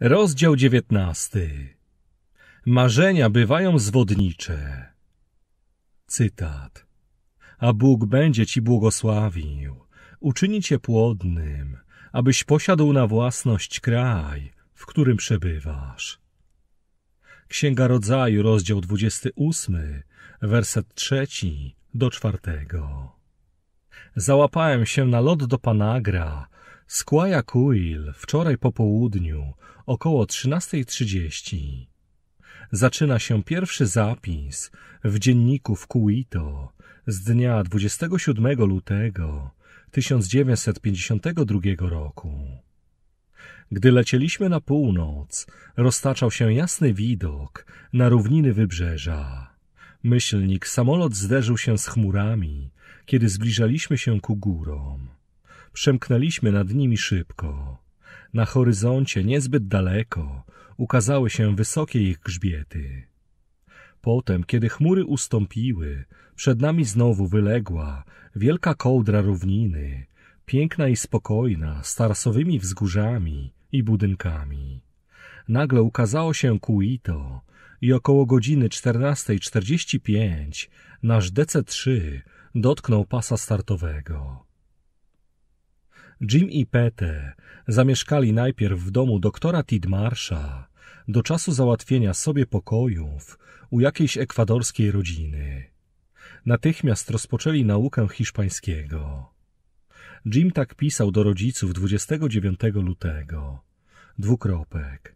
Rozdział dziewiętnasty. Marzenia bywają zwodnicze. Cytat. A Bóg będzie ci błogosławił, uczyni cię płodnym, abyś posiadł na własność kraj, w którym przebywasz. Księga Rodzaju, rozdział 28, werset trzeci do czwartego. Załapałem się na lot do Panagra, Skłaja Kuil wczoraj po południu, około 13.30. Zaczyna się pierwszy zapis w dzienniku w Kuito z dnia 27 lutego 1952 roku. Gdy lecieliśmy na północ, roztaczał się jasny widok na równiny wybrzeża. Myślnik samolot zderzył się z chmurami, kiedy zbliżaliśmy się ku górom. Przemknęliśmy nad nimi szybko. Na horyzoncie, niezbyt daleko, ukazały się wysokie ich grzbiety. Potem, kiedy chmury ustąpiły, przed nami znowu wyległa wielka kołdra równiny, piękna i spokojna, z tarasowymi wzgórzami i budynkami. Nagle ukazało się Kuito i około godziny 14.45 nasz DC-3 dotknął pasa startowego. Jim i Pete zamieszkali najpierw w domu doktora Tidmarsza do czasu załatwienia sobie pokojów u jakiejś ekwadorskiej rodziny. Natychmiast rozpoczęli naukę hiszpańskiego. Jim tak pisał do rodziców 29 lutego. Dwukropek.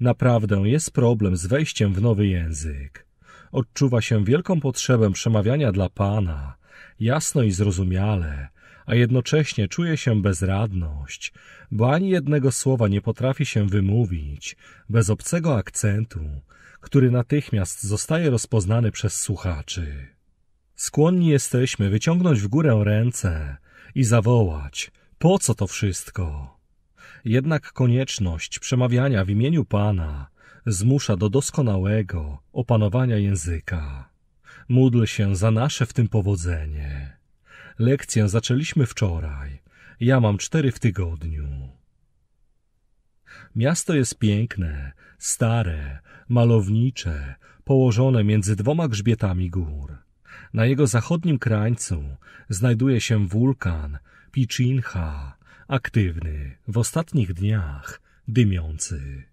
Naprawdę jest problem z wejściem w nowy język. Odczuwa się wielką potrzebę przemawiania dla Pana, jasno i zrozumiale, a jednocześnie czuje się bezradność, bo ani jednego słowa nie potrafi się wymówić, bez obcego akcentu, który natychmiast zostaje rozpoznany przez słuchaczy. Skłonni jesteśmy wyciągnąć w górę ręce i zawołać: Po co to wszystko? Jednak konieczność przemawiania w imieniu Pana zmusza do doskonałego opanowania języka. Módl się za nasze w tym powodzenie. Lekcję zaczęliśmy wczoraj. Ja mam cztery w tygodniu. Miasto jest piękne, stare, malownicze, położone między dwoma grzbietami gór. Na jego zachodnim krańcu znajduje się wulkan Pichincha, aktywny w ostatnich dniach, dymiący.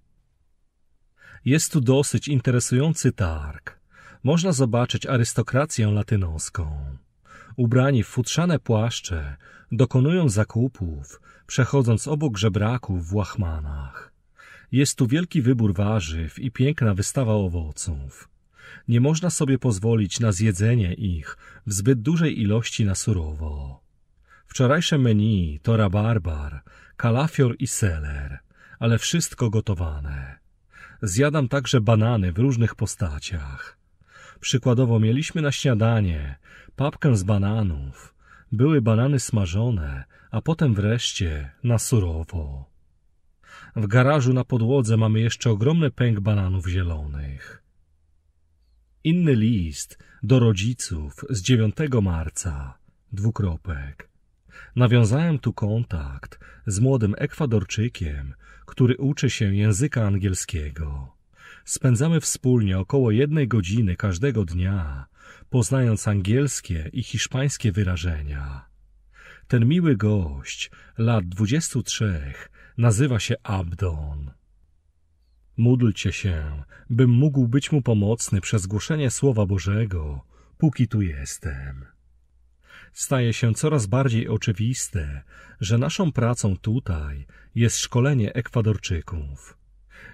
Jest tu dosyć interesujący targ. Można zobaczyć arystokrację latynoską ubrani w futrzane płaszcze, dokonują zakupów, przechodząc obok żebraków w łachmanach. Jest tu wielki wybór warzyw i piękna wystawa owoców. Nie można sobie pozwolić na zjedzenie ich w zbyt dużej ilości na surowo. Wczorajsze menu to rabarbar, kalafior i seler, ale wszystko gotowane. Zjadam także banany w różnych postaciach. Przykładowo mieliśmy na śniadanie papkę z bananów. Były banany smażone, a potem wreszcie na surowo. W garażu na podłodze mamy jeszcze ogromny pęk bananów zielonych. Inny list do rodziców z 9 marca. Dwukropek. Nawiązałem tu kontakt z młodym Ekwadorczykiem, który uczy się języka angielskiego. Spędzamy wspólnie około jednej godziny każdego dnia poznając angielskie i hiszpańskie wyrażenia. Ten miły gość, lat dwudziestu trzech, nazywa się Abdon. Módlcie się, bym mógł być mu pomocny przez głoszenie Słowa Bożego, póki tu jestem. Staje się coraz bardziej oczywiste, że naszą pracą tutaj jest szkolenie Ekwadorczyków.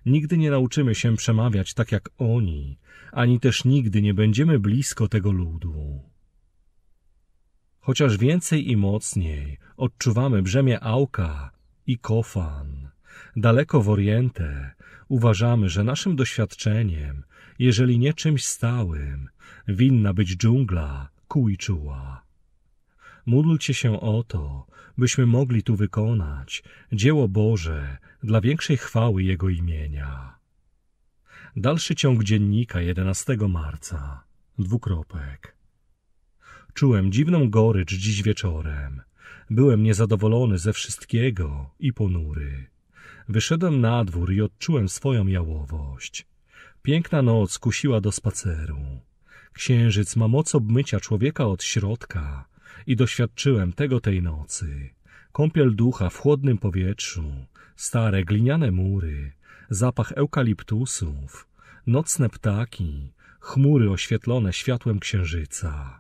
Nigdy nie nauczymy się przemawiać tak jak oni, ani też nigdy nie będziemy blisko tego ludu. Chociaż więcej i mocniej odczuwamy brzemię Auka i Kofan, daleko w Orientę, uważamy, że naszym doświadczeniem, jeżeli nie czymś stałym, winna być dżungla Kuiczua. Módlcie się o to, byśmy mogli tu wykonać dzieło Boże dla większej chwały Jego imienia. Dalszy ciąg dziennika 11 marca. Dwukropek. Czułem dziwną gorycz dziś wieczorem. Byłem niezadowolony ze wszystkiego i ponury. Wyszedłem na dwór i odczułem swoją jałowość. Piękna noc kusiła do spaceru. Księżyc ma moc obmycia człowieka od środka i doświadczyłem tego tej nocy. Kąpiel ducha w chłodnym powietrzu, Stare gliniane mury, zapach eukaliptusów, nocne ptaki, chmury oświetlone światłem księżyca.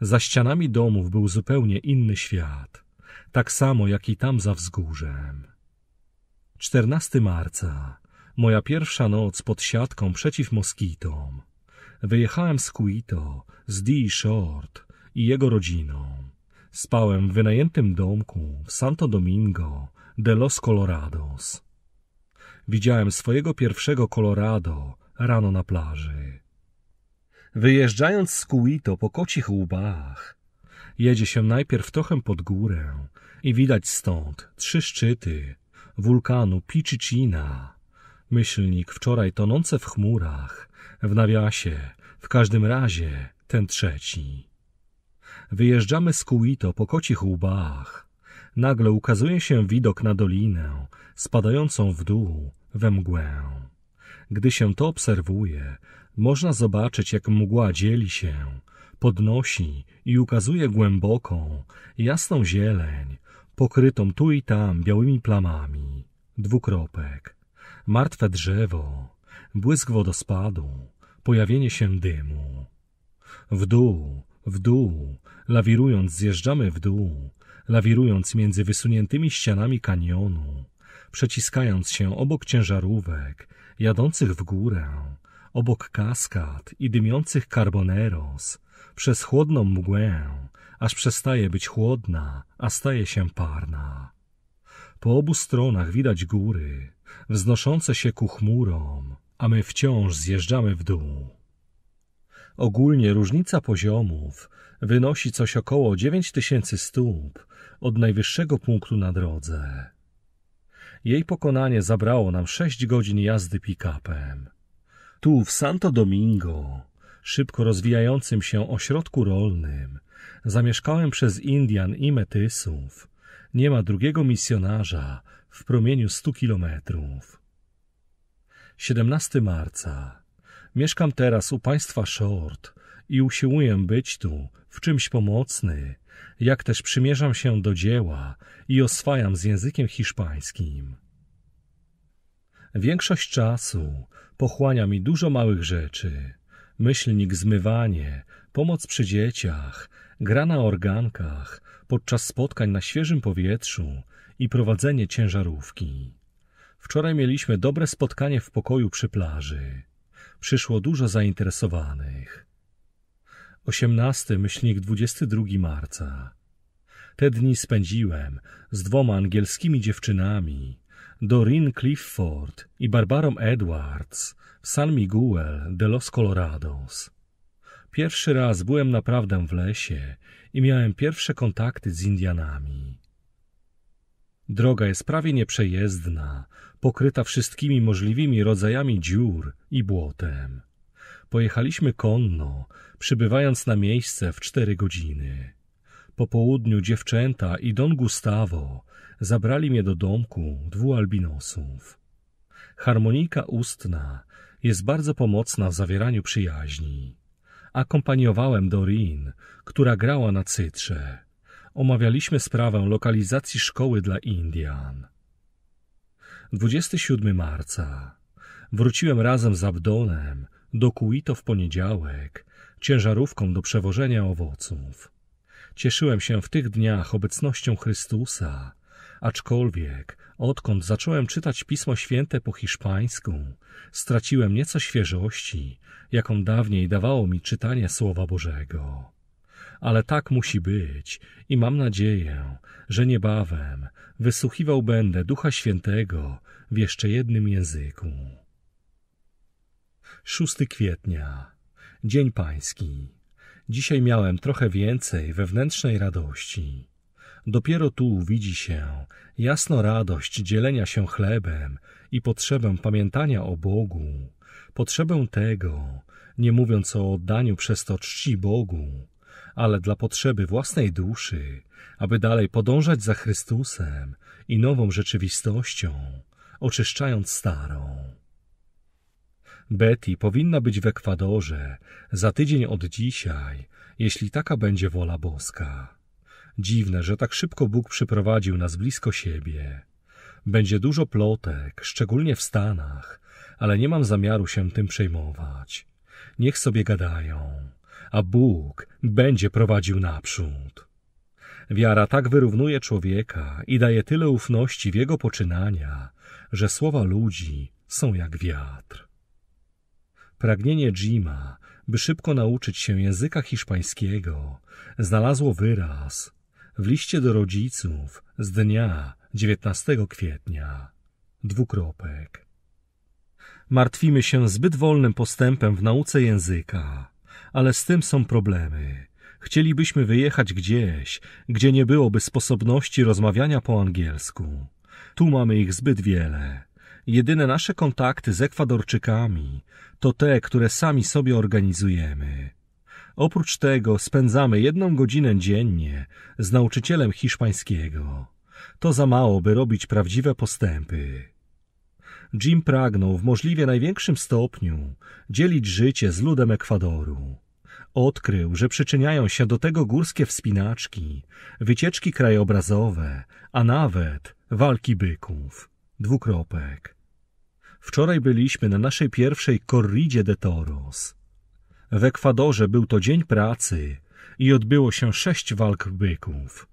Za ścianami domów był zupełnie inny świat, tak samo jak i tam za wzgórzem. 14 marca, moja pierwsza noc pod siatką przeciw moskitom. Wyjechałem z Kuito, z D. Short i jego rodziną. Spałem w wynajętym domku w Santo Domingo de los Colorados. Widziałem swojego pierwszego Colorado rano na plaży. Wyjeżdżając z Kuito po kocich łbach, jedzie się najpierw trochę pod górę i widać stąd trzy szczyty wulkanu Pichichina, Myślnik wczoraj tonący w chmurach, w nawiasie, w każdym razie ten trzeci. Wyjeżdżamy z Kuito po kocich łbach, nagle ukazuje się widok na dolinę, spadającą w dół, we mgłę. Gdy się to obserwuje, można zobaczyć, jak mgła dzieli się, podnosi i ukazuje głęboką, jasną zieleń, pokrytą tu i tam białymi plamami. Dwukropek. Martwe drzewo, błysk wodospadu, pojawienie się dymu. W dół, w dół, lawirując zjeżdżamy w dół, lawirując między wysuniętymi ścianami kanionu, przeciskając się obok ciężarówek jadących w górę, obok kaskad i dymiących carboneros, przez chłodną mgłę, aż przestaje być chłodna, a staje się parna. Po obu stronach widać góry, wznoszące się ku chmurom, a my wciąż zjeżdżamy w dół. Ogólnie różnica poziomów wynosi coś około 9000 stóp od najwyższego punktu na drodze. Jej pokonanie zabrało nam sześć godzin jazdy pick-upem. Tu, w Santo Domingo, szybko rozwijającym się ośrodku rolnym, zamieszkałem przez Indian i Metysów. Nie ma drugiego misjonarza w promieniu stu kilometrów. 17 marca. Mieszkam teraz u państwa Short i usiłuję być tu w czymś pomocny, jak też przymierzam się do dzieła i oswajam z językiem hiszpańskim. Większość czasu pochłania mi dużo małych rzeczy. Myślnik zmywanie, pomoc przy dzieciach, gra na organkach, podczas spotkań na świeżym powietrzu i prowadzenie ciężarówki. Wczoraj mieliśmy dobre spotkanie w pokoju przy plaży. Przyszło dużo zainteresowanych. 18 myślnik 22 marca. Te dni spędziłem z dwoma angielskimi dziewczynami, Doreen Clifford i Barbarą Edwards w San Miguel de los Colorados. Pierwszy raz byłem naprawdę w lesie i miałem pierwsze kontakty z Indianami. Droga jest prawie nieprzejezdna, pokryta wszystkimi możliwymi rodzajami dziur i błotem. Pojechaliśmy konno, przybywając na miejsce w cztery godziny. Po południu dziewczęta i Don Gustavo zabrali mnie do domku dwóch albinosów. Harmonika ustna jest bardzo pomocna w zawieraniu przyjaźni. Akompaniowałem Dorin, która grała na cytrze. Omawialiśmy sprawę lokalizacji szkoły dla Indian. 27 marca. Wróciłem razem z Abdonem dokuito w poniedziałek ciężarówką do przewożenia owoców. Cieszyłem się w tych dniach obecnością Chrystusa, aczkolwiek odkąd zacząłem czytać Pismo Święte po hiszpańsku, straciłem nieco świeżości, jaką dawniej dawało mi czytanie Słowa Bożego. Ale tak musi być i mam nadzieję, że niebawem wysłuchiwał będę Ducha Świętego w jeszcze jednym języku. 6 kwietnia, Dzień Pański. Dzisiaj miałem trochę więcej wewnętrznej radości. Dopiero tu widzi się jasno radość dzielenia się chlebem i potrzebę pamiętania o Bogu, potrzebę tego, nie mówiąc o oddaniu przez to czci Bogu, ale dla potrzeby własnej duszy, aby dalej podążać za Chrystusem i nową rzeczywistością, oczyszczając starą. Betty powinna być w Ekwadorze za tydzień od dzisiaj, jeśli taka będzie wola boska. Dziwne, że tak szybko Bóg przyprowadził nas blisko siebie. Będzie dużo plotek, szczególnie w Stanach, ale nie mam zamiaru się tym przejmować. Niech sobie gadają, a Bóg będzie prowadził naprzód. Wiara tak wyrównuje człowieka i daje tyle ufności w jego poczynania, że słowa ludzi są jak wiatr. Pragnienie Jima, by szybko nauczyć się języka hiszpańskiego, znalazło wyraz w liście do rodziców z dnia 19 kwietnia. Dwukropek. Martwimy się zbyt wolnym postępem w nauce języka, ale z tym są problemy. Chcielibyśmy wyjechać gdzieś, gdzie nie byłoby sposobności rozmawiania po angielsku. Tu mamy ich zbyt wiele. Jedyne nasze kontakty z Ekwadorczykami to te, które sami sobie organizujemy. Oprócz tego spędzamy jedną godzinę dziennie z nauczycielem hiszpańskiego. To za mało, by robić prawdziwe postępy. Jim pragnął w możliwie największym stopniu dzielić życie z ludem Ekwadoru. Odkrył, że przyczyniają się do tego górskie wspinaczki, wycieczki krajobrazowe, a nawet walki byków. Dwukropek. Wczoraj byliśmy na naszej pierwszej corridzie de toros. W Ekwadorze był to dzień pracy i odbyło się sześć walk byków.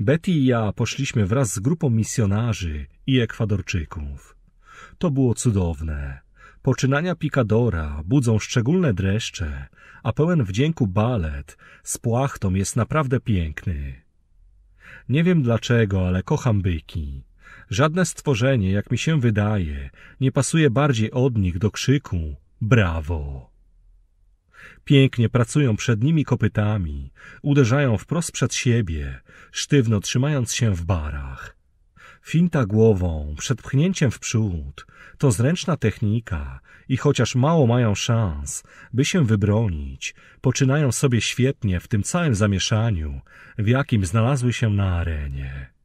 Betty i ja poszliśmy wraz z grupą misjonarzy i Ekwadorczyków. To było cudowne. Poczynania Pikadora budzą szczególne dreszcze, a pełen wdzięku balet z płachtą jest naprawdę piękny. Nie wiem dlaczego, ale kocham byki. Żadne stworzenie, jak mi się wydaje, nie pasuje bardziej od nich do krzyku brawo. Pięknie pracują przed nimi kopytami, uderzają wprost przed siebie, sztywno trzymając się w barach. Finta głową, przed pchnięciem w przód, to zręczna technika i chociaż mało mają szans, by się wybronić, poczynają sobie świetnie w tym całym zamieszaniu, w jakim znalazły się na arenie.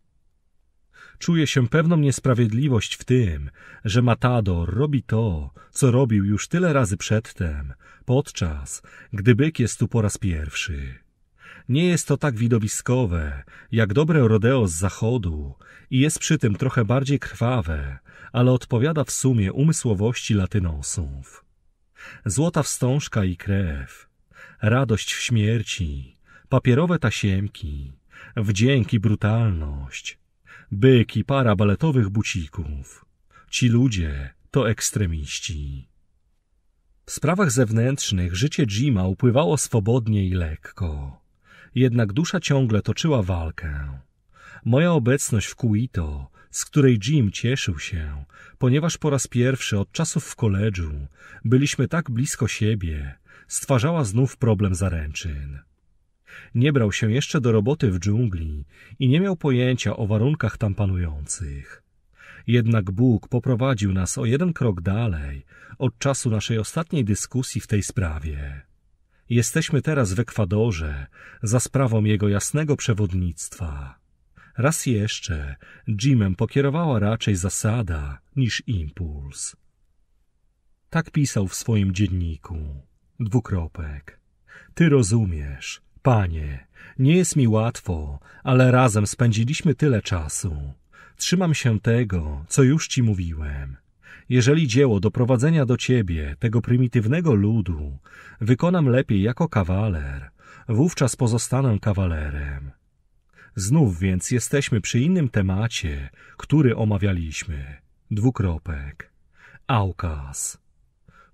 Czuje się pewną niesprawiedliwość w tym, że Matador robi to, co robił już tyle razy przedtem, podczas gdy byk jest tu po raz pierwszy. Nie jest to tak widowiskowe, jak dobre rodeo z zachodu i jest przy tym trochę bardziej krwawe, ale odpowiada w sumie umysłowości latynosów. Złota wstążka i krew, radość w śmierci, papierowe tasiemki, wdzięk i brutalność, byk i para baletowych bucików. Ci ludzie to ekstremiści. W sprawach zewnętrznych życie Jima upływało swobodnie i lekko. Jednak dusza ciągle toczyła walkę. Moja obecność w Kuito, z której Jim cieszył się, ponieważ po raz pierwszy od czasów w koledżu byliśmy tak blisko siebie, stwarzała znów problem zaręczyn. Nie brał się jeszcze do roboty w dżungli i nie miał pojęcia o warunkach tam panujących. Jednak Bóg poprowadził nas o jeden krok dalej od czasu naszej ostatniej dyskusji w tej sprawie. Jesteśmy teraz w Ekwadorze za sprawą jego jasnego przewodnictwa. Raz jeszcze Jimem pokierowała raczej zasada niż impuls. Tak pisał w swoim dzienniku. Dwukropek. Ty rozumiesz. Panie, nie jest mi łatwo, ale razem spędziliśmy tyle czasu. Trzymam się tego, co już ci mówiłem. Jeżeli dzieło doprowadzenia do ciebie, tego prymitywnego ludu, wykonam lepiej jako kawaler, wówczas pozostanę kawalerem. Znów więc jesteśmy przy innym temacie, który omawialiśmy. Dwukropek. Aukaz.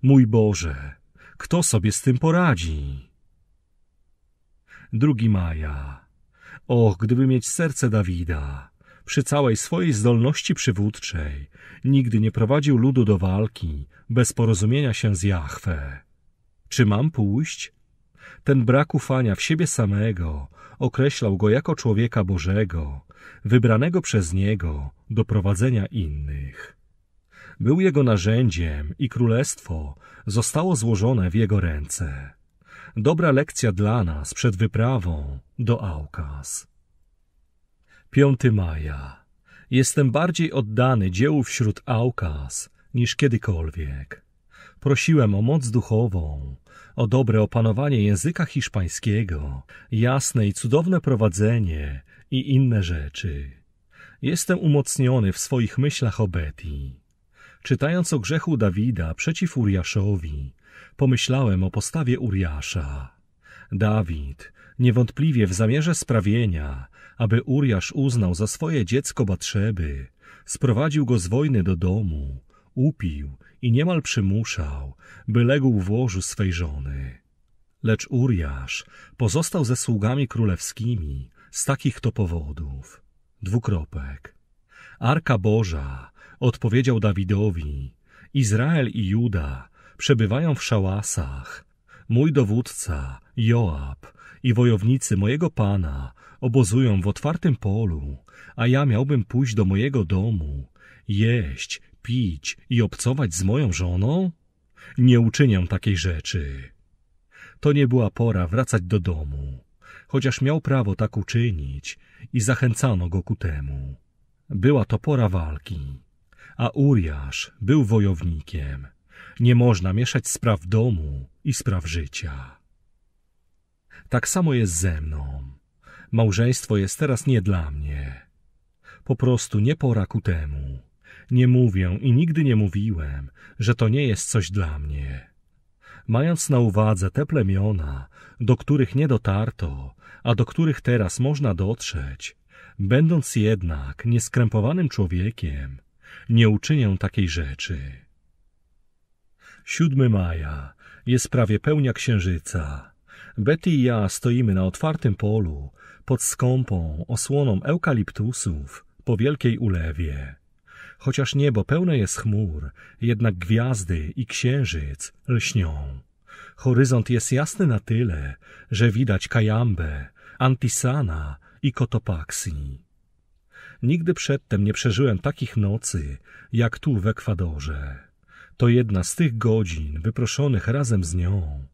Mój Boże, kto sobie z tym poradzi? 2 maja. Och, gdyby mieć serce Dawida! Przy całej swojej zdolności przywódczej nigdy nie prowadził ludu do walki bez porozumienia się z Jahwe. Czy mam pójść? Ten brak ufania w siebie samego określał go jako człowieka Bożego, wybranego przez niego do prowadzenia innych. Był jego narzędziem i królestwo zostało złożone w jego ręce dobra lekcja dla nas przed wyprawą do Aukaz. 5 maja. Jestem bardziej oddany dziełu wśród Aukaz niż kiedykolwiek. Prosiłem o moc duchową, o dobre opanowanie języka hiszpańskiego, jasne i cudowne prowadzenie i inne rzeczy. Jestem umocniony w swoich myślach o Betty. Czytając o grzechu Dawida przeciw Uriaszowi, pomyślałem o postawie Uriasza. Dawid, niewątpliwie w zamierze sprawienia, aby Uriasz uznał za swoje dziecko Batrzeby, sprowadził go z wojny do domu, upił i niemal przymuszał, by legł w łożu swej żony. Lecz Uriasz pozostał ze sługami królewskimi z takich to powodów. Dwukropek. Arka Boża Odpowiedział Dawidowi, Izrael i Juda przebywają w szałasach. Mój dowódca, Joab, i wojownicy mojego pana obozują w otwartym polu, a ja miałbym pójść do mojego domu, jeść, pić i obcować z moją żoną? Nie uczynię takiej rzeczy. To nie była pora wracać do domu, chociaż miał prawo tak uczynić i zachęcano go ku temu. Była to pora walki a Uriasz był wojownikiem. Nie można mieszać spraw domu i spraw życia. Tak samo jest ze mną. Małżeństwo jest teraz nie dla mnie. Po prostu nie pora ku temu. Nie mówię i nigdy nie mówiłem, że to nie jest coś dla mnie. Mając na uwadze te plemiona, do których nie dotarto, a do których teraz można dotrzeć, będąc jednak nieskrępowanym człowiekiem, nie uczynię takiej rzeczy. 7 maja. Jest prawie pełnia księżyca. Betty i ja stoimy na otwartym polu, pod skąpą osłoną eukaliptusów, po wielkiej ulewie. Chociaż niebo pełne jest chmur, jednak gwiazdy i księżyc lśnią. Horyzont jest jasny na tyle, że widać kajambę, antisana i kotopaksi. Nigdy przedtem nie przeżyłem takich nocy, jak tu w Ekwadorze. To jedna z tych godzin wyproszonych razem z nią,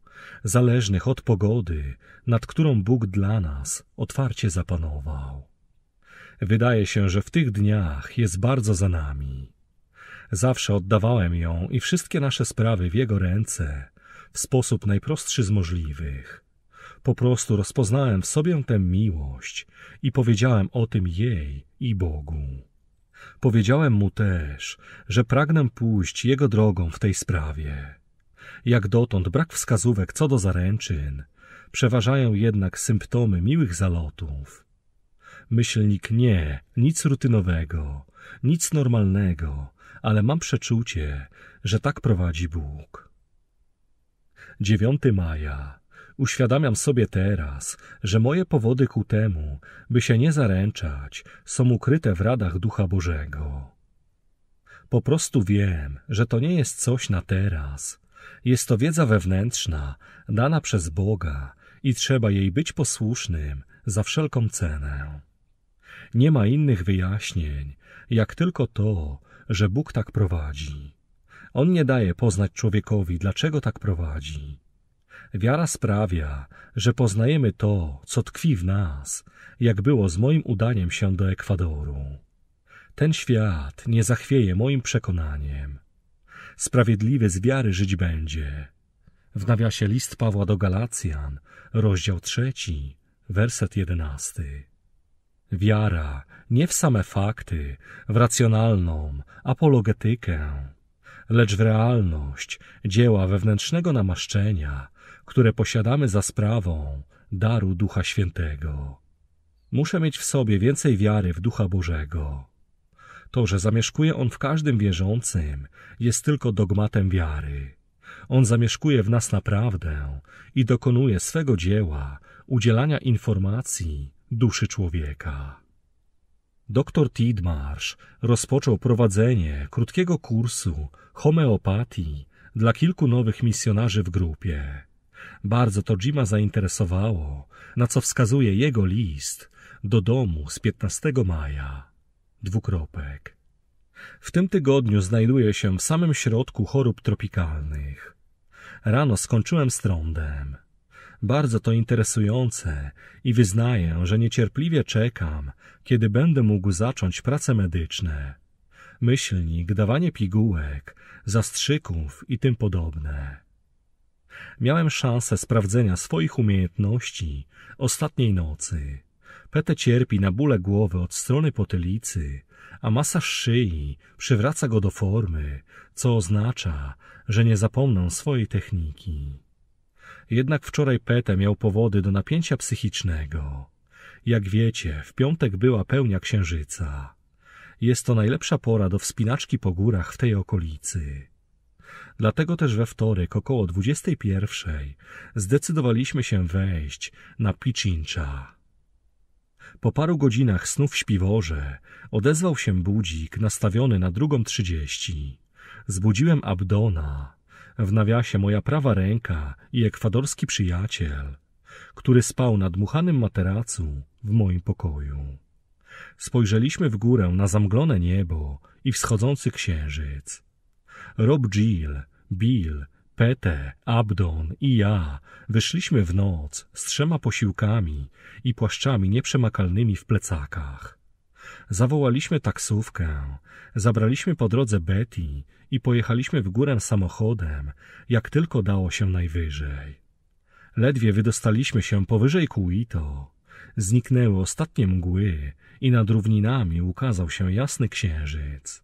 zależnych od pogody, nad którą Bóg dla nas otwarcie zapanował. Wydaje się, że w tych dniach jest bardzo za nami. Zawsze oddawałem ją i wszystkie nasze sprawy w jego ręce w sposób najprostszy z możliwych, po prostu rozpoznałem w sobie tę miłość i powiedziałem o tym jej i Bogu. Powiedziałem mu też, że pragnę pójść jego drogą w tej sprawie. Jak dotąd brak wskazówek co do zaręczyn, przeważają jednak symptomy miłych zalotów. Myślnik nie, nic rutynowego, nic normalnego, ale mam przeczucie, że tak prowadzi Bóg. 9 maja Uświadamiam sobie teraz, że moje powody ku temu, by się nie zaręczać, są ukryte w radach Ducha Bożego. Po prostu wiem, że to nie jest coś na teraz. Jest to wiedza wewnętrzna, dana przez Boga i trzeba jej być posłusznym za wszelką cenę. Nie ma innych wyjaśnień, jak tylko to, że Bóg tak prowadzi. On nie daje poznać człowiekowi, dlaczego tak prowadzi. Wiara sprawia, że poznajemy to, co tkwi w nas, jak było z moim udaniem się do Ekwadoru. Ten świat nie zachwieje moim przekonaniem. Sprawiedliwy z wiary żyć będzie. W nawiasie list Pawła do Galacjan, rozdział trzeci, werset jedenasty. Wiara nie w same fakty, w racjonalną apologetykę, lecz w realność dzieła wewnętrznego namaszczenia które posiadamy za sprawą daru Ducha Świętego. Muszę mieć w sobie więcej wiary w Ducha Bożego. To, że zamieszkuje On w każdym wierzącym, jest tylko dogmatem wiary. On zamieszkuje w nas naprawdę i dokonuje swego dzieła, udzielania informacji duszy człowieka. Doktor Tidmarsh rozpoczął prowadzenie krótkiego kursu homeopatii dla kilku nowych misjonarzy w grupie. Bardzo to Jima zainteresowało, na co wskazuje jego list do domu z 15 maja. Dwukropek. W tym tygodniu znajduję się w samym środku chorób tropikalnych. Rano skończyłem z trądem. Bardzo to interesujące i wyznaję, że niecierpliwie czekam, kiedy będę mógł zacząć prace medyczne. Myślnik, dawanie pigułek, zastrzyków i tym podobne miałem szansę sprawdzenia swoich umiejętności ostatniej nocy. Pete cierpi na bóle głowy od strony potylicy, a masaż szyi przywraca go do formy, co oznacza, że nie zapomnę swojej techniki. Jednak wczoraj Pete miał powody do napięcia psychicznego. Jak wiecie, w piątek była pełnia księżyca. Jest to najlepsza pora do wspinaczki po górach w tej okolicy. Dlatego też we wtorek około 21 zdecydowaliśmy się wejść na Pichincha. Po paru godzinach snu w śpiworze odezwał się budzik nastawiony na drugą trzydzieści. Zbudziłem Abdona, w nawiasie moja prawa ręka i ekwadorski przyjaciel, który spał na dmuchanym materacu w moim pokoju. Spojrzeliśmy w górę na zamglone niebo i wschodzący księżyc. Rob Jill, Bill, Pete, Abdon i ja wyszliśmy w noc z trzema posiłkami i płaszczami nieprzemakalnymi w plecakach. Zawołaliśmy taksówkę, zabraliśmy po drodze Betty i pojechaliśmy w górę samochodem, jak tylko dało się najwyżej. Ledwie wydostaliśmy się powyżej Kuito. Zniknęły ostatnie mgły i nad równinami ukazał się jasny księżyc.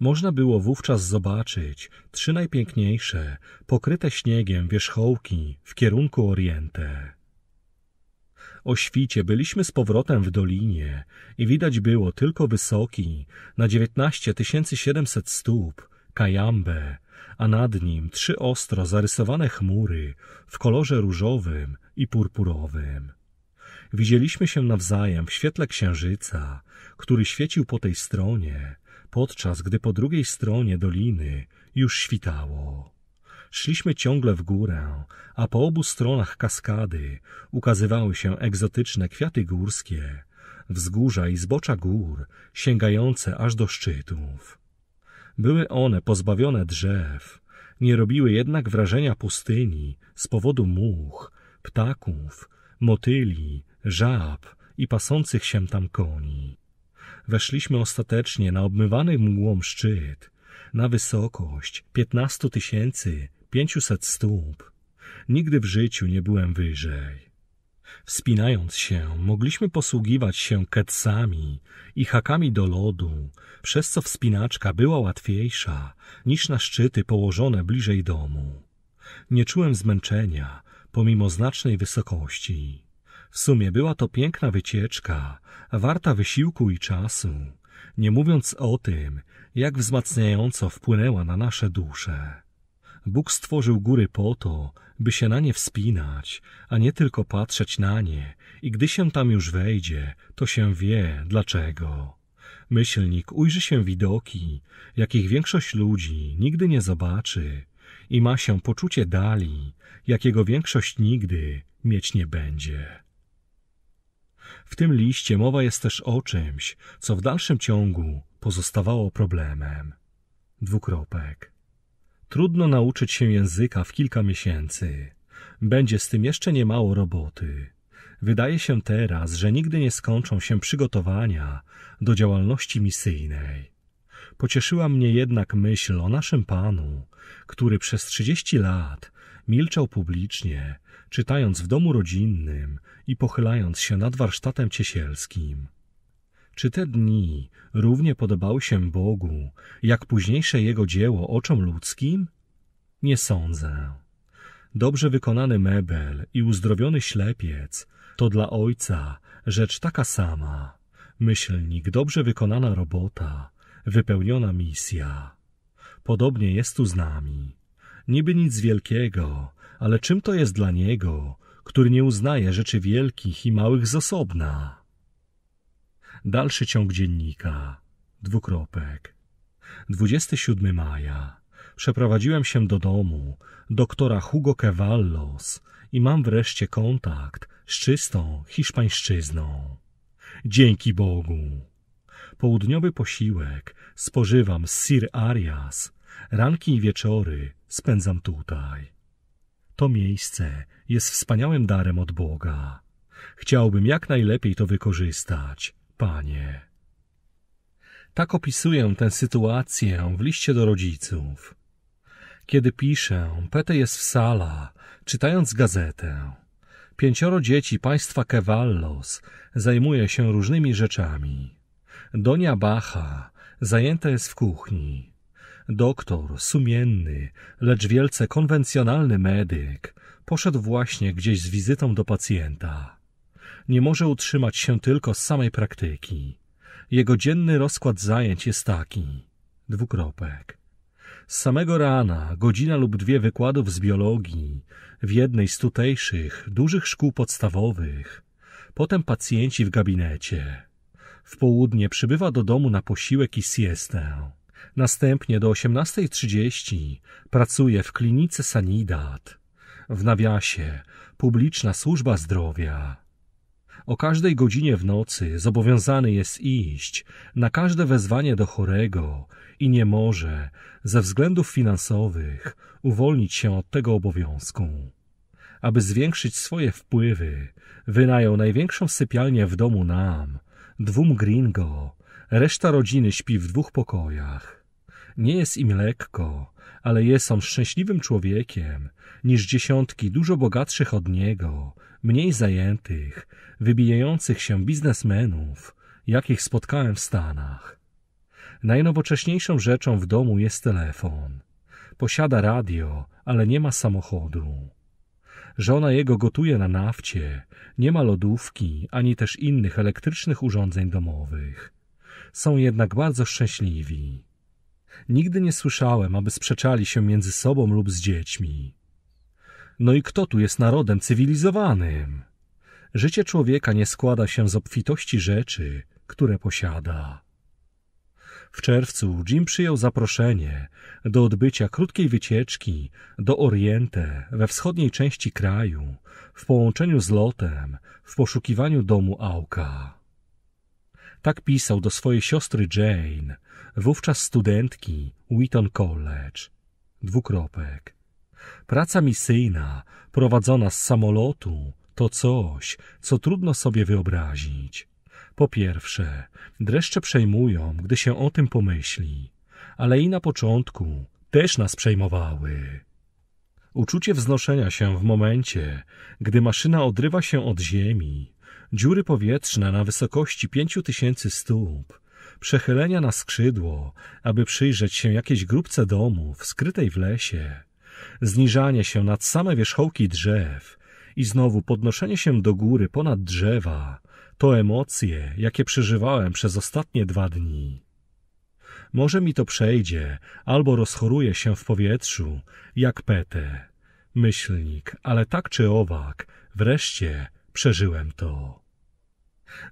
Można było wówczas zobaczyć trzy najpiękniejsze, pokryte śniegiem wierzchołki w kierunku Oriente. O świcie byliśmy z powrotem w dolinie i widać było tylko wysoki, na 19 700 stóp, kajambę, a nad nim trzy ostro zarysowane chmury w kolorze różowym i purpurowym. Widzieliśmy się nawzajem w świetle księżyca, który świecił po tej stronie, podczas gdy po drugiej stronie doliny już świtało. Szliśmy ciągle w górę, a po obu stronach kaskady ukazywały się egzotyczne kwiaty górskie, wzgórza i zbocza gór sięgające aż do szczytów. Były one pozbawione drzew, nie robiły jednak wrażenia pustyni z powodu much, ptaków, motyli, żab i pasących się tam koni. Weszliśmy ostatecznie na obmywany mgłą szczyt, na wysokość 15 500 stóp. Nigdy w życiu nie byłem wyżej. Wspinając się, mogliśmy posługiwać się ketsami i hakami do lodu, przez co wspinaczka była łatwiejsza niż na szczyty położone bliżej domu. Nie czułem zmęczenia, pomimo znacznej wysokości. W sumie była to piękna wycieczka, warta wysiłku i czasu, nie mówiąc o tym, jak wzmacniająco wpłynęła na nasze dusze. Bóg stworzył góry po to, by się na nie wspinać, a nie tylko patrzeć na nie, i gdy się tam już wejdzie, to się wie dlaczego. Myślnik ujrzy się widoki, jakich większość ludzi nigdy nie zobaczy, i ma się poczucie dali, jakiego większość nigdy mieć nie będzie. W tym liście mowa jest też o czymś, co w dalszym ciągu pozostawało problemem. Dwukropek. Trudno nauczyć się języka w kilka miesięcy. Będzie z tym jeszcze niemało roboty. Wydaje się teraz, że nigdy nie skończą się przygotowania do działalności misyjnej. Pocieszyła mnie jednak myśl o naszym panu, który przez trzydzieści lat milczał publicznie, czytając w domu rodzinnym i pochylając się nad warsztatem ciesielskim. Czy te dni równie podobały się Bogu, jak późniejsze jego dzieło oczom ludzkim? Nie sądzę. Dobrze wykonany mebel i uzdrowiony ślepiec to dla ojca rzecz taka sama. Myślnik, dobrze wykonana robota wypełniona misja. Podobnie jest tu z nami. Niby nic wielkiego, ale czym to jest dla Niego, który nie uznaje rzeczy wielkich i małych z osobna? Dalszy ciąg dziennika. Dwukropek. 27 maja. Przeprowadziłem się do domu doktora Hugo Cavallos i mam wreszcie kontakt z czystą hiszpańszczyzną. Dzięki Bogu południowy posiłek, spożywam sir arias, ranki i wieczory spędzam tutaj. To miejsce jest wspaniałym darem od Boga. Chciałbym jak najlepiej to wykorzystać, panie. Tak opisuję tę sytuację w liście do rodziców. Kiedy piszę, Pete jest w sala, czytając gazetę. Pięcioro dzieci państwa Kewallos zajmuje się różnymi rzeczami. Donia Bacha zajęta jest w kuchni. Doktor, sumienny, lecz wielce konwencjonalny medyk, poszedł właśnie gdzieś z wizytą do pacjenta. Nie może utrzymać się tylko z samej praktyki. Jego dzienny rozkład zajęć jest taki. Dwukropek. Z samego rana godzina lub dwie wykładów z biologii w jednej z tutejszych, dużych szkół podstawowych. Potem pacjenci w gabinecie. W południe przybywa do domu na posiłek i siestę. Następnie do 18.30 pracuje w klinice Sanidad. W nawiasie publiczna służba zdrowia. O każdej godzinie w nocy zobowiązany jest iść na każde wezwanie do chorego i nie może ze względów finansowych uwolnić się od tego obowiązku. Aby zwiększyć swoje wpływy, wynajął największą sypialnię w domu nam, dwóm gringo. Reszta rodziny śpi w dwóch pokojach. Nie jest im lekko, ale jest on szczęśliwym człowiekiem niż dziesiątki dużo bogatszych od niego, mniej zajętych, wybijających się biznesmenów, jakich spotkałem w Stanach. Najnowocześniejszą rzeczą w domu jest telefon. Posiada radio, ale nie ma samochodu. Żona jego gotuje na nafcie, nie ma lodówki ani też innych elektrycznych urządzeń domowych. Są jednak bardzo szczęśliwi. Nigdy nie słyszałem, aby sprzeczali się między sobą lub z dziećmi. No i kto tu jest narodem cywilizowanym? Życie człowieka nie składa się z obfitości rzeczy, które posiada. W czerwcu Jim przyjął zaproszenie do odbycia krótkiej wycieczki do Oriente we wschodniej części kraju w połączeniu z lotem w poszukiwaniu domu Auka. Tak pisał do swojej siostry Jane, wówczas studentki Wheaton College. Dwukropek. Praca misyjna prowadzona z samolotu to coś, co trudno sobie wyobrazić. Po pierwsze, dreszcze przejmują, gdy się o tym pomyśli, ale i na początku też nas przejmowały. Uczucie wznoszenia się w momencie, gdy maszyna odrywa się od ziemi, dziury powietrzne na wysokości pięciu tysięcy stóp, przechylenia na skrzydło, aby przyjrzeć się jakiejś grupce domów skrytej w lesie, zniżanie się nad same wierzchołki drzew i znowu podnoszenie się do góry ponad drzewa, to emocje, jakie przeżywałem przez ostatnie dwa dni. Może mi to przejdzie, albo rozchoruje się w powietrzu, jak Pete. Myślnik, ale tak czy owak, wreszcie przeżyłem to.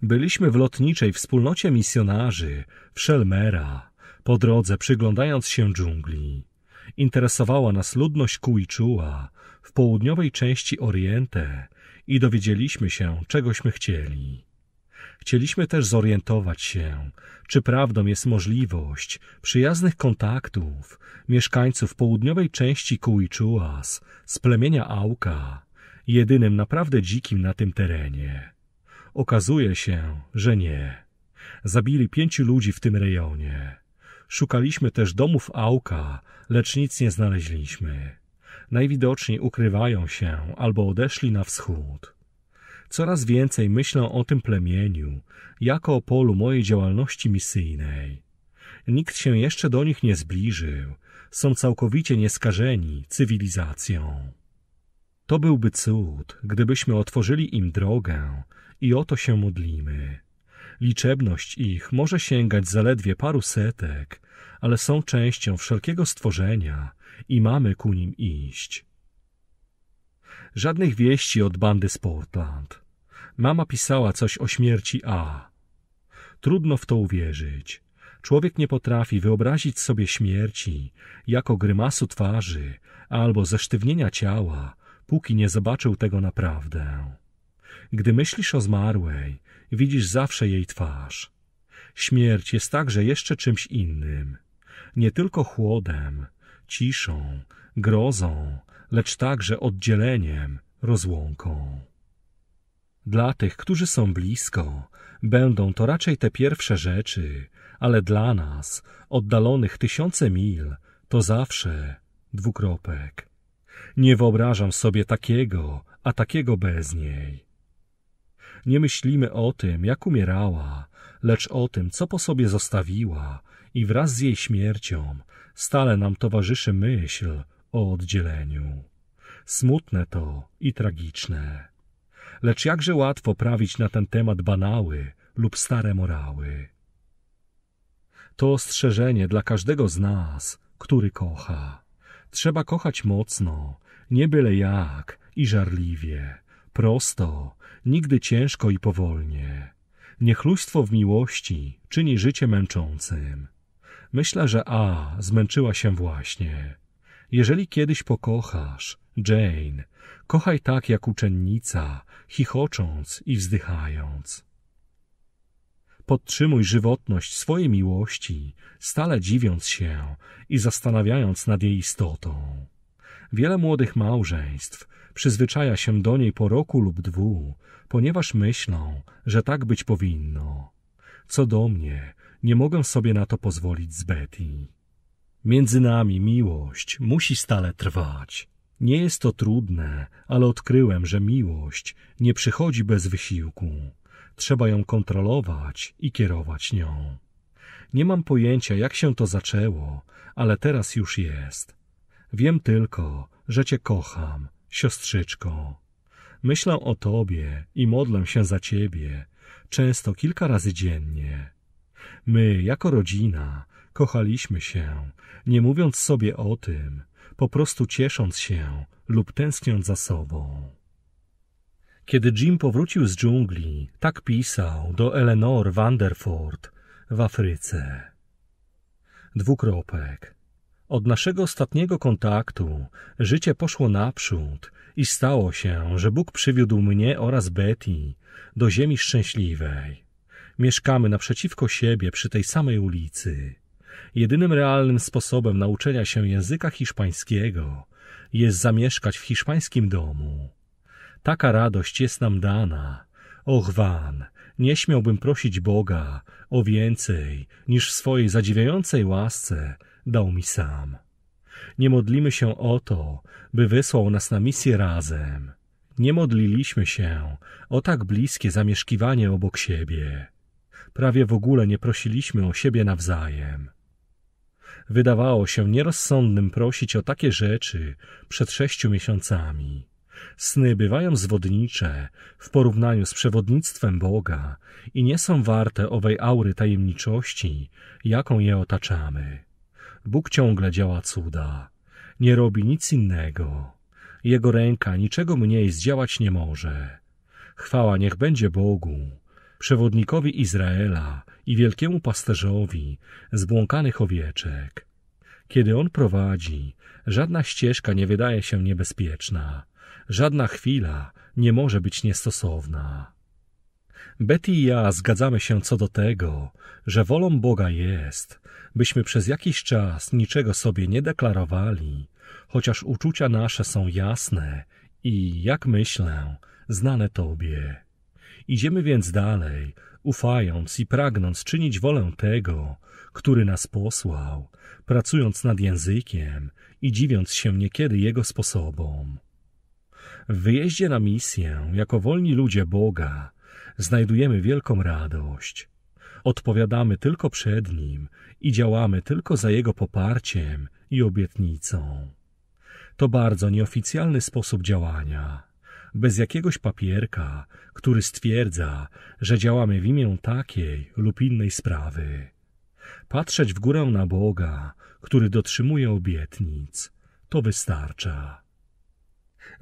Byliśmy w lotniczej wspólnocie misjonarzy, w Szelmera, po drodze przyglądając się dżungli. Interesowała nas ludność Kuiczua w południowej części Oriente i dowiedzieliśmy się, czegośmy chcieli. Chcieliśmy też zorientować się, czy prawdą jest możliwość przyjaznych kontaktów mieszkańców południowej części Kuichuas z plemienia Auka, jedynym naprawdę dzikim na tym terenie. Okazuje się, że nie. Zabili pięciu ludzi w tym rejonie. Szukaliśmy też domów Auka, lecz nic nie znaleźliśmy. Najwidoczniej ukrywają się albo odeszli na wschód. Coraz więcej myślę o tym plemieniu, jako o polu mojej działalności misyjnej. Nikt się jeszcze do nich nie zbliżył, są całkowicie nieskażeni cywilizacją. To byłby cud, gdybyśmy otworzyli im drogę i o to się modlimy. Liczebność ich może sięgać zaledwie paru setek, ale są częścią wszelkiego stworzenia i mamy ku nim iść. Żadnych wieści od bandy z Portland. Mama pisała coś o śmierci A. Trudno w to uwierzyć. Człowiek nie potrafi wyobrazić sobie śmierci jako grymasu twarzy albo zesztywnienia ciała, póki nie zobaczył tego naprawdę. Gdy myślisz o zmarłej, widzisz zawsze jej twarz. Śmierć jest także jeszcze czymś innym. Nie tylko chłodem, ciszą, grozą, lecz także oddzieleniem, rozłąką. Dla tych, którzy są blisko, będą to raczej te pierwsze rzeczy, ale dla nas, oddalonych tysiące mil, to zawsze dwukropek. Nie wyobrażam sobie takiego, a takiego bez niej. Nie myślimy o tym, jak umierała, lecz o tym, co po sobie zostawiła i wraz z jej śmiercią stale nam towarzyszy myśl o oddzieleniu. Smutne to i tragiczne lecz jakże łatwo prawić na ten temat banały lub stare morały. To ostrzeżenie dla każdego z nas, który kocha. Trzeba kochać mocno, nie byle jak i żarliwie, prosto, nigdy ciężko i powolnie. Niechluństwo w miłości czyni życie męczącym. Myślę, że A zmęczyła się właśnie. Jeżeli kiedyś pokochasz, Jane, kochaj tak jak uczennica, chichocząc i wzdychając. Podtrzymuj żywotność swojej miłości, stale dziwiąc się i zastanawiając nad jej istotą. Wiele młodych małżeństw przyzwyczaja się do niej po roku lub dwu, ponieważ myślą, że tak być powinno. Co do mnie, nie mogę sobie na to pozwolić z Betty. Między nami miłość musi stale trwać. Nie jest to trudne, ale odkryłem, że miłość nie przychodzi bez wysiłku. Trzeba ją kontrolować i kierować nią. Nie mam pojęcia, jak się to zaczęło, ale teraz już jest. Wiem tylko, że Cię kocham, siostrzyczko. Myślę o Tobie i modlę się za Ciebie, często kilka razy dziennie. My, jako rodzina, kochaliśmy się, nie mówiąc sobie o tym, po prostu ciesząc się lub tęskniąc za sobą. Kiedy Jim powrócił z dżungli, tak pisał do Eleanor Vanderford w Afryce. Dwukropek. Od naszego ostatniego kontaktu życie poszło naprzód i stało się, że Bóg przywiódł mnie oraz Betty do ziemi szczęśliwej. Mieszkamy naprzeciwko siebie przy tej samej ulicy. Jedynym realnym sposobem nauczenia się języka hiszpańskiego jest zamieszkać w hiszpańskim domu. Taka radość jest nam dana. Och, Wan, nie śmiałbym prosić Boga o więcej niż swojej zadziwiającej łasce dał mi sam. Nie modlimy się o to, by wysłał nas na misję razem. Nie modliliśmy się o tak bliskie zamieszkiwanie obok siebie. Prawie w ogóle nie prosiliśmy o siebie nawzajem wydawało się nierozsądnym prosić o takie rzeczy przed sześciu miesiącami. Sny bywają zwodnicze w porównaniu z przewodnictwem Boga i nie są warte owej aury tajemniczości, jaką je otaczamy. Bóg ciągle działa cuda, nie robi nic innego. Jego ręka niczego mniej zdziałać nie może. Chwała niech będzie Bogu przewodnikowi Izraela i wielkiemu pasterzowi zbłąkanych owieczek. Kiedy on prowadzi, żadna ścieżka nie wydaje się niebezpieczna, żadna chwila nie może być niestosowna. Betty i ja zgadzamy się co do tego, że wolą Boga jest, byśmy przez jakiś czas niczego sobie nie deklarowali, chociaż uczucia nasze są jasne i, jak myślę, znane Tobie. Idziemy więc dalej, ufając i pragnąc czynić wolę tego, który nas posłał, pracując nad językiem i dziwiąc się niekiedy jego sposobom. W wyjeździe na misję, jako wolni ludzie Boga, znajdujemy wielką radość. Odpowiadamy tylko przed Nim i działamy tylko za Jego poparciem i obietnicą. To bardzo nieoficjalny sposób działania bez jakiegoś papierka, który stwierdza, że działamy w imię takiej lub innej sprawy. Patrzeć w górę na Boga, który dotrzymuje obietnic, to wystarcza.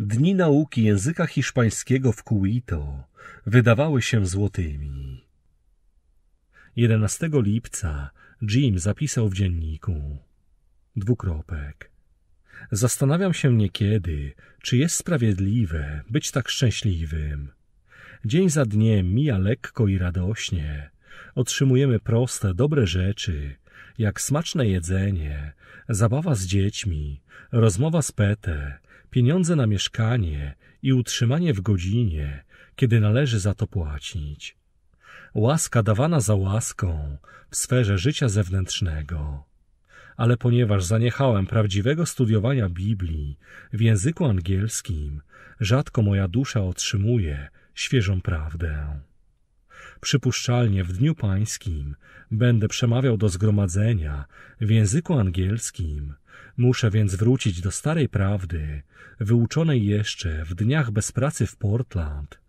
Dni nauki języka hiszpańskiego w Kuito wydawały się złotymi. 11 lipca Jim zapisał w dzienniku dwukropek. Zastanawiam się niekiedy, czy jest sprawiedliwe być tak szczęśliwym. Dzień za dniem mija lekko i radośnie. Otrzymujemy proste, dobre rzeczy, jak smaczne jedzenie, zabawa z dziećmi, rozmowa z Petę, pieniądze na mieszkanie i utrzymanie w godzinie, kiedy należy za to płacić. Łaska dawana za łaską w sferze życia zewnętrznego ale ponieważ zaniechałem prawdziwego studiowania Biblii w języku angielskim, rzadko moja dusza otrzymuje świeżą prawdę. Przypuszczalnie w dniu pańskim będę przemawiał do zgromadzenia w języku angielskim, muszę więc wrócić do starej prawdy, wyuczonej jeszcze w dniach bez pracy w Portland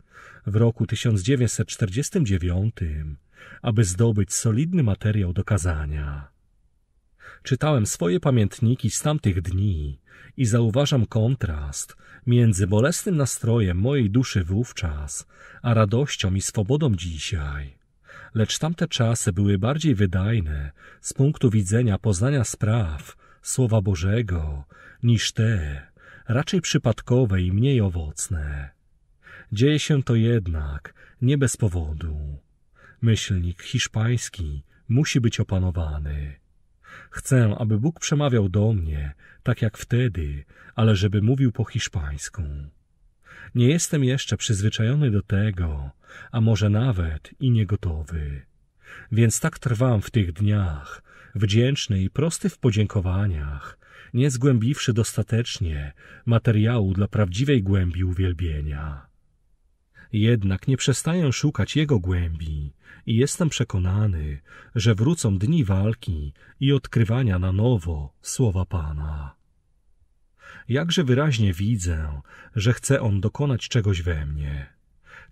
w roku 1949, aby zdobyć solidny materiał do kazania. Czytałem swoje pamiętniki z tamtych dni i zauważam kontrast między bolesnym nastrojem mojej duszy wówczas, a radością i swobodą dzisiaj. Lecz tamte czasy były bardziej wydajne z punktu widzenia poznania spraw, Słowa Bożego, niż te, raczej przypadkowe i mniej owocne. Dzieje się to jednak nie bez powodu. Myślnik hiszpański musi być opanowany. Chcę, aby Bóg przemawiał do mnie, tak jak wtedy, ale żeby mówił po hiszpańsku. Nie jestem jeszcze przyzwyczajony do tego, a może nawet i niegotowy. Więc tak trwam w tych dniach, wdzięczny i prosty w podziękowaniach, nie zgłębiwszy dostatecznie materiału dla prawdziwej głębi uwielbienia. Jednak nie przestaję szukać jego głębi i jestem przekonany, że wrócą dni walki i odkrywania na nowo słowa Pana. Jakże wyraźnie widzę, że chce on dokonać czegoś we mnie.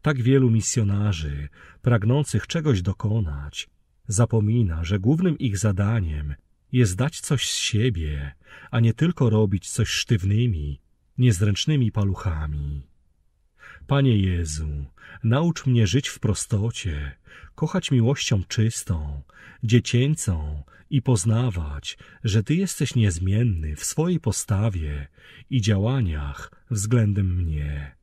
Tak wielu misjonarzy, pragnących czegoś dokonać, zapomina, że głównym ich zadaniem jest dać coś z siebie, a nie tylko robić coś sztywnymi, niezręcznymi paluchami. Panie Jezu, naucz mnie żyć w prostocie, kochać miłością czystą, dziecięcą i poznawać, że Ty jesteś niezmienny w swojej postawie i działaniach względem mnie.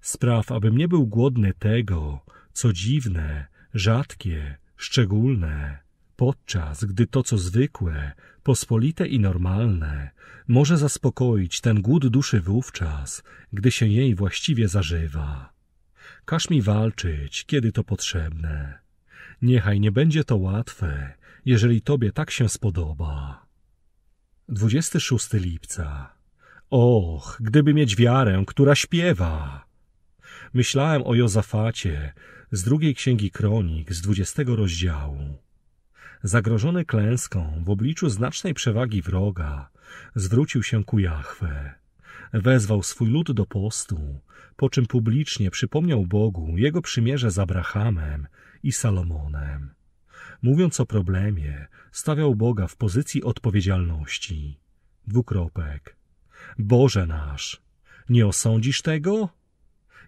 Spraw, abym nie był głodny tego, co dziwne, rzadkie, szczególne, Podczas gdy to, co zwykłe, pospolite i normalne, może zaspokoić ten głód duszy wówczas, gdy się jej właściwie zażywa. Każ mi walczyć, kiedy to potrzebne. Niechaj nie będzie to łatwe, jeżeli tobie tak się spodoba. 26 lipca. Och, gdyby mieć wiarę, która śpiewa! Myślałem o Jozafacie z drugiej księgi kronik z dwudziestego rozdziału zagrożony klęską w obliczu znacznej przewagi wroga, zwrócił się ku Jahwe. Wezwał swój lud do postu, po czym publicznie przypomniał Bogu jego przymierze z Abrahamem i Salomonem. Mówiąc o problemie, stawiał Boga w pozycji odpowiedzialności. Dwukropek. Boże nasz, nie osądzisz tego?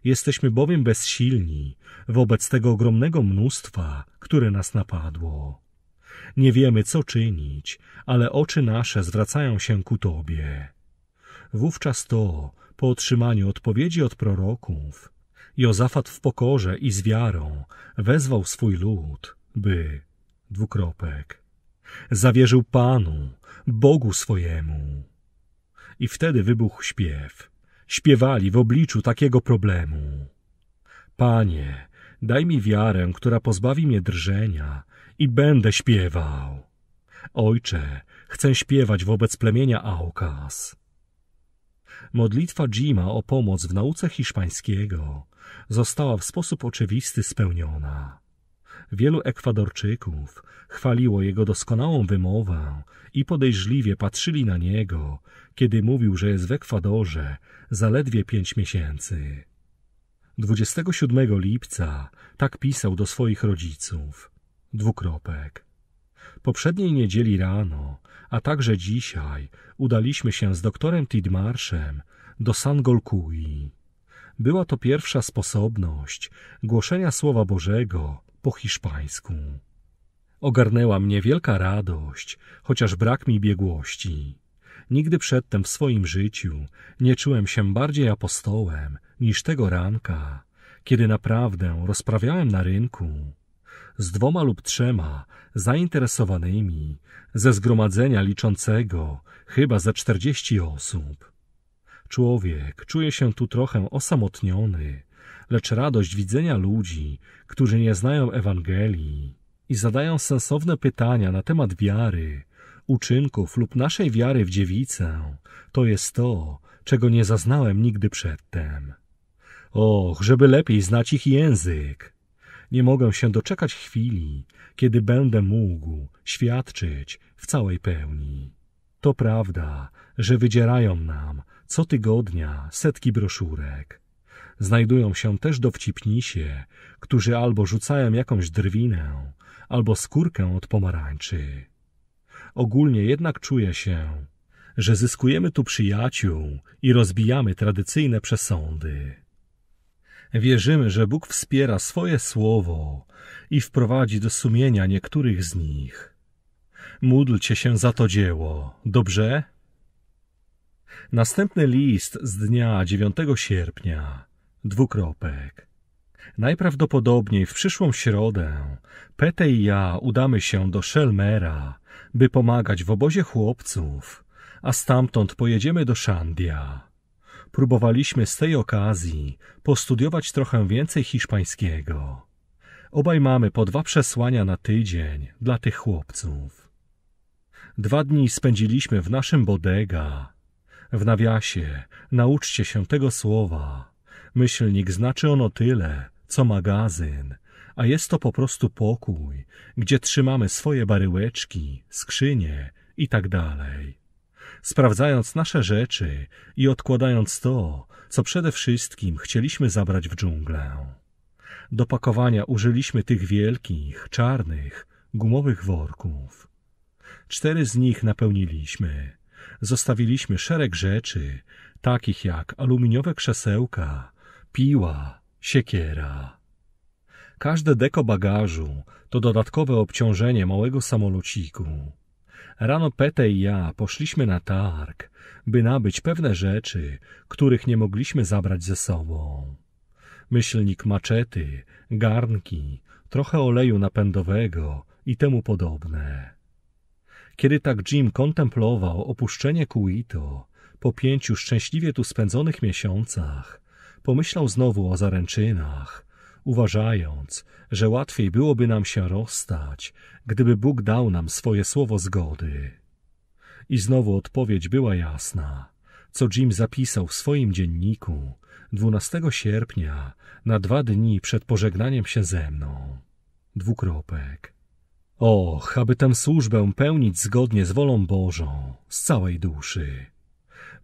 Jesteśmy bowiem bezsilni wobec tego ogromnego mnóstwa, które nas napadło. Nie wiemy, co czynić, ale oczy nasze zwracają się ku Tobie. Wówczas to, po otrzymaniu odpowiedzi od proroków, Jozafat w pokorze i z wiarą wezwał swój lud, by dwukropek zawierzył Panu, Bogu swojemu. I wtedy wybuchł śpiew. Śpiewali w obliczu takiego problemu. Panie, daj mi wiarę, która pozbawi mnie drżenia i będę śpiewał. Ojcze, chcę śpiewać wobec plemienia Aukas. Modlitwa Jima o pomoc w nauce hiszpańskiego została w sposób oczywisty spełniona. Wielu Ekwadorczyków chwaliło jego doskonałą wymowę i podejrzliwie patrzyli na niego, kiedy mówił, że jest w Ekwadorze zaledwie pięć miesięcy. 27 lipca tak pisał do swoich rodziców – dwukropek. Poprzedniej niedzieli rano, a także dzisiaj udaliśmy się z doktorem Tidmarszem do Sangolkui. Była to pierwsza sposobność głoszenia Słowa Bożego po hiszpańsku. Ogarnęła mnie wielka radość, chociaż brak mi biegłości. Nigdy przedtem w swoim życiu nie czułem się bardziej apostołem niż tego ranka, kiedy naprawdę rozprawiałem na rynku z dwoma lub trzema zainteresowanymi ze zgromadzenia liczącego chyba ze czterdzieści osób. Człowiek czuje się tu trochę osamotniony, lecz radość widzenia ludzi, którzy nie znają Ewangelii i zadają sensowne pytania na temat wiary, uczynków lub naszej wiary w dziewicę, to jest to, czego nie zaznałem nigdy przedtem. Och, żeby lepiej znać ich język! Nie mogę się doczekać chwili, kiedy będę mógł świadczyć w całej pełni. To prawda, że wydzierają nam co tygodnia setki broszurek. Znajdują się też dowcipnisie, którzy albo rzucają jakąś drwinę, albo skórkę od pomarańczy. Ogólnie jednak czuję się, że zyskujemy tu przyjaciół i rozbijamy tradycyjne przesądy. Wierzymy, że Bóg wspiera swoje słowo i wprowadzi do sumienia niektórych z nich. Módlcie się za to dzieło, dobrze? Następny list z dnia 9 sierpnia. Dwukropek. Najprawdopodobniej w przyszłą środę Pete i ja udamy się do Szelmera, by pomagać w obozie chłopców, a stamtąd pojedziemy do Szandia. Próbowaliśmy z tej okazji postudiować trochę więcej hiszpańskiego. Obaj mamy po dwa przesłania na tydzień dla tych chłopców. Dwa dni spędziliśmy w naszym bodega. W nawiasie nauczcie się tego słowa. Myślnik znaczy ono tyle, co magazyn, a jest to po prostu pokój, gdzie trzymamy swoje baryłeczki, skrzynie i tak dalej sprawdzając nasze rzeczy i odkładając to, co przede wszystkim chcieliśmy zabrać w dżunglę. Do pakowania użyliśmy tych wielkich, czarnych, gumowych worków. Cztery z nich napełniliśmy. Zostawiliśmy szereg rzeczy, takich jak aluminiowe krzesełka, piła, siekiera. Każde deko bagażu to dodatkowe obciążenie małego samolociku. Rano Pete i ja poszliśmy na targ, by nabyć pewne rzeczy, których nie mogliśmy zabrać ze sobą. Myślnik maczety, garnki, trochę oleju napędowego i temu podobne. Kiedy tak Jim kontemplował opuszczenie Kuito po pięciu szczęśliwie tu spędzonych miesiącach, pomyślał znowu o zaręczynach uważając, że łatwiej byłoby nam się rozstać, gdyby Bóg dał nam swoje słowo zgody. I znowu odpowiedź była jasna, co Jim zapisał w swoim dzienniku 12 sierpnia, na dwa dni przed pożegnaniem się ze mną. Dwukropek. Och, aby tę służbę pełnić zgodnie z wolą Bożą, z całej duszy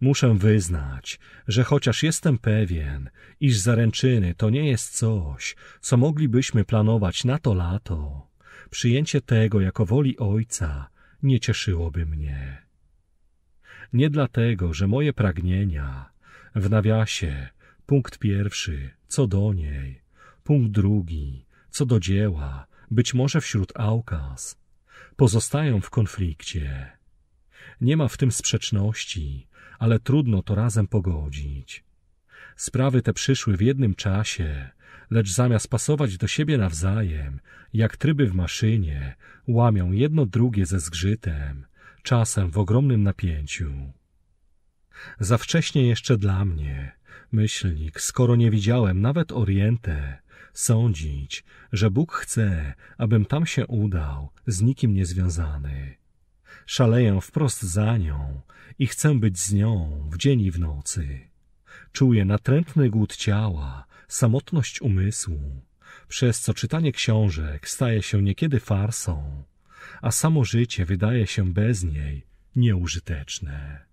Muszę wyznać, że chociaż jestem pewien, iż zaręczyny to nie jest coś, co moglibyśmy planować na to lato, przyjęcie tego jako woli ojca nie cieszyłoby mnie. Nie dlatego, że moje pragnienia, w nawiasie, punkt pierwszy, co do niej, punkt drugi, co do dzieła, być może wśród aukas pozostają w konflikcie. Nie ma w tym sprzeczności, ale trudno to razem pogodzić. Sprawy te przyszły w jednym czasie, lecz zamiast pasować do siebie nawzajem, jak tryby w maszynie, łamią jedno drugie ze zgrzytem, czasem w ogromnym napięciu. Za wcześnie jeszcze dla mnie, myślnik, skoro nie widziałem nawet Orientę, sądzić, że Bóg chce, abym tam się udał, z nikim niezwiązany. Szaleję wprost za nią i chcę być z nią w dzień i w nocy. Czuję natrętny głód ciała, samotność umysłu, przez co czytanie książek staje się niekiedy farsą, a samo życie wydaje się bez niej nieużyteczne.